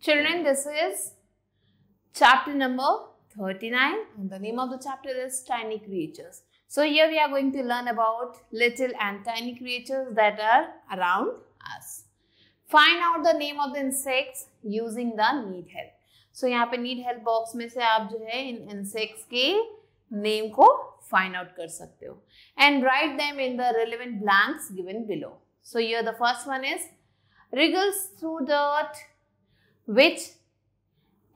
Children, this is chapter number 39 and the name of the chapter is Tiny Creatures. So here we are going to learn about little and tiny creatures that are around us. Find out the name of the insects using the need help. So यहाँ पे need help box में से आप जो है इन insects के name को find out कर and write them in the relevant blanks given below. So here the first one is wriggles through the which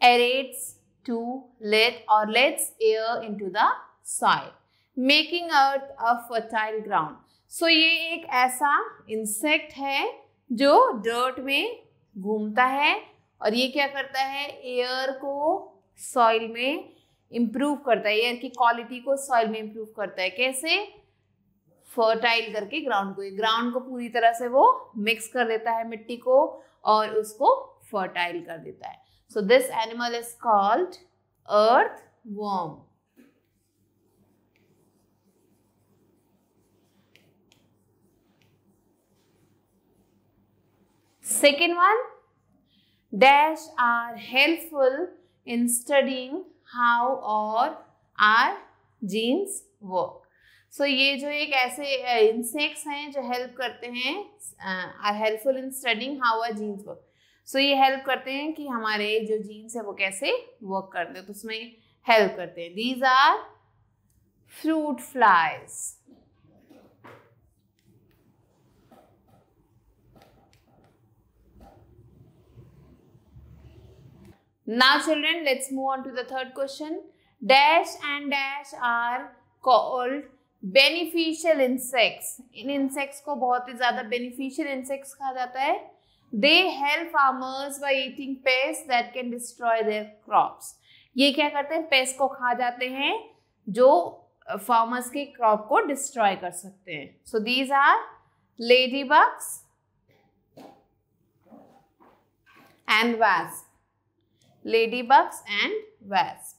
aerates to let or lets air into the soil making earth a fertile ground so, ye ek aisa insect hai jo dirt mein घूमता hai aur ye kya karta hai air ko soil mein improve करता है air की quality को soil में improve करता है कैसे fertile करके ग्राउंड को ग्राउंड को पूरी तरह से वो मिक्स कर देता है मिट्टी को और उसको फर्टाइल कर देता है so this animal is called earth worm second one dash are helpful in studying how our are genes work so ये जो एक ऐसे इंसेक्ट्स हैं जो हेल्प करते हैं are helpful in studying how our genes work so so, ये help करते हैं कि हमारे जो जीन्स है वो कैसे वर्क करते हैं तो उसमें हेल्प करते हैं these are fruit flies Now children let's move on to the third question dash and dash are called beneficial insects इन insects को बहुत ही ज़्यादा beneficial insects कहा जाता है they help farmers by eating pest that can destroy their crops ये क्या करते हैं पेस्ट को खा जाते हैं जो फार्मर्स के क्रॉप को डिस्ट्रॉय कर सकते हैं so these are lady bugs and वैस लेडी बग्स एंड वैस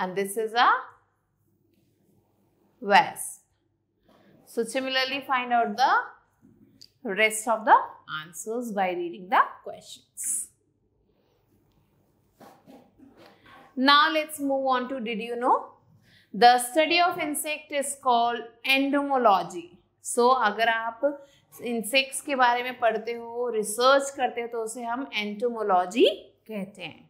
and this is us So similarly find out the rest of the answers by reading the questions. Now let's move on to did you know? The study of insect is called entomology. So अगर आप insects के बारे में पढ़ते हो research करते हो तो उसे हम एंटोमोलॉजी कहते हैं